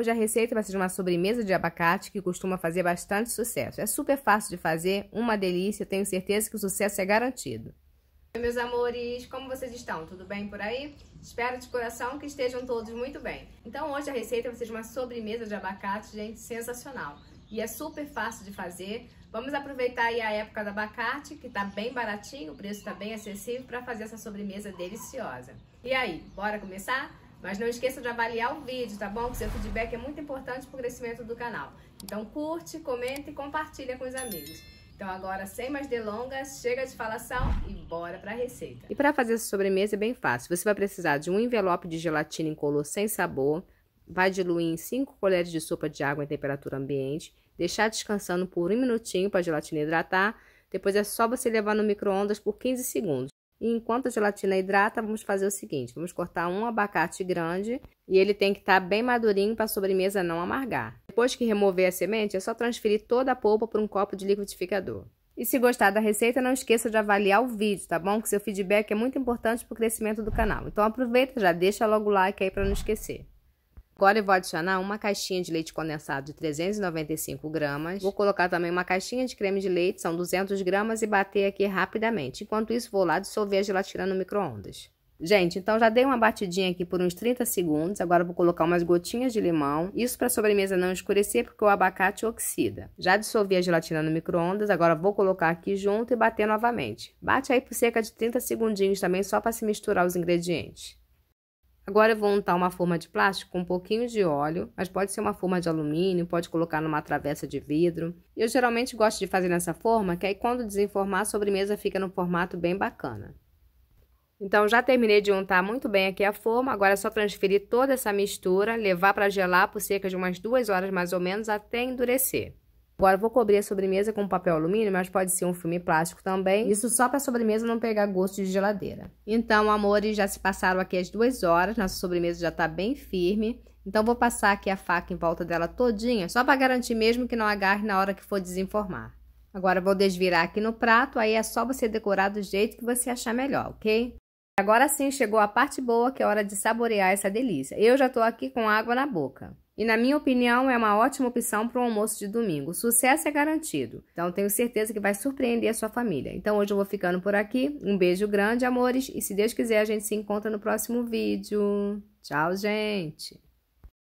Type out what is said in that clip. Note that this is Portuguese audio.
Hoje a receita vai ser de uma sobremesa de abacate que costuma fazer bastante sucesso. É super fácil de fazer, uma delícia, tenho certeza que o sucesso é garantido. Oi, meus amores, como vocês estão? Tudo bem por aí? Espero de coração que estejam todos muito bem. Então hoje a receita vai ser de uma sobremesa de abacate, gente, sensacional. E é super fácil de fazer. Vamos aproveitar aí a época do abacate, que tá bem baratinho, o preço tá bem acessível, para fazer essa sobremesa deliciosa. E aí, bora começar? Mas não esqueça de avaliar o vídeo, tá bom? Que seu feedback é muito importante para o crescimento do canal. Então curte, comenta e compartilha com os amigos. Então agora, sem mais delongas, chega de falação e bora para a receita. E para fazer essa sobremesa é bem fácil. Você vai precisar de um envelope de gelatina incolor sem sabor, vai diluir em 5 colheres de sopa de água em temperatura ambiente, deixar descansando por um minutinho para a gelatina hidratar, depois é só você levar no micro-ondas por 15 segundos. E enquanto a gelatina hidrata, vamos fazer o seguinte: vamos cortar um abacate grande e ele tem que estar tá bem madurinho para a sobremesa não amargar. Depois que remover a semente, é só transferir toda a polpa para um copo de liquidificador. E se gostar da receita, não esqueça de avaliar o vídeo, tá bom? Que seu feedback é muito importante para o crescimento do canal. Então aproveita, já deixa logo o like aí para não esquecer. Agora eu vou adicionar uma caixinha de leite condensado de 395 gramas. Vou colocar também uma caixinha de creme de leite, são 200 gramas, e bater aqui rapidamente. Enquanto isso, vou lá dissolver a gelatina no micro-ondas. Gente, então já dei uma batidinha aqui por uns 30 segundos. Agora vou colocar umas gotinhas de limão. Isso para sobremesa não escurecer, porque o abacate oxida. Já dissolvi a gelatina no micro-ondas. Agora vou colocar aqui junto e bater novamente. Bate aí por cerca de 30 segundinhos também, só para se misturar os ingredientes. Agora eu vou untar uma forma de plástico com um pouquinho de óleo, mas pode ser uma forma de alumínio, pode colocar numa travessa de vidro. Eu geralmente gosto de fazer nessa forma, que aí quando desenformar a sobremesa fica no formato bem bacana. Então já terminei de untar muito bem aqui a forma, agora é só transferir toda essa mistura, levar para gelar por cerca de umas duas horas mais ou menos até endurecer. Agora vou cobrir a sobremesa com papel alumínio, mas pode ser um filme plástico também. Isso só para a sobremesa não pegar gosto de geladeira. Então, amores, já se passaram aqui as duas horas, nossa sobremesa já está bem firme. Então, vou passar aqui a faca em volta dela todinha, só para garantir mesmo que não agarre na hora que for desenformar. Agora, vou desvirar aqui no prato, aí é só você decorar do jeito que você achar melhor, ok? Agora sim chegou a parte boa, que é hora de saborear essa delícia. Eu já estou aqui com água na boca. E na minha opinião, é uma ótima opção para um almoço de domingo. sucesso é garantido. Então tenho certeza que vai surpreender a sua família. Então hoje eu vou ficando por aqui. Um beijo grande, amores, e se Deus quiser a gente se encontra no próximo vídeo. Tchau, gente.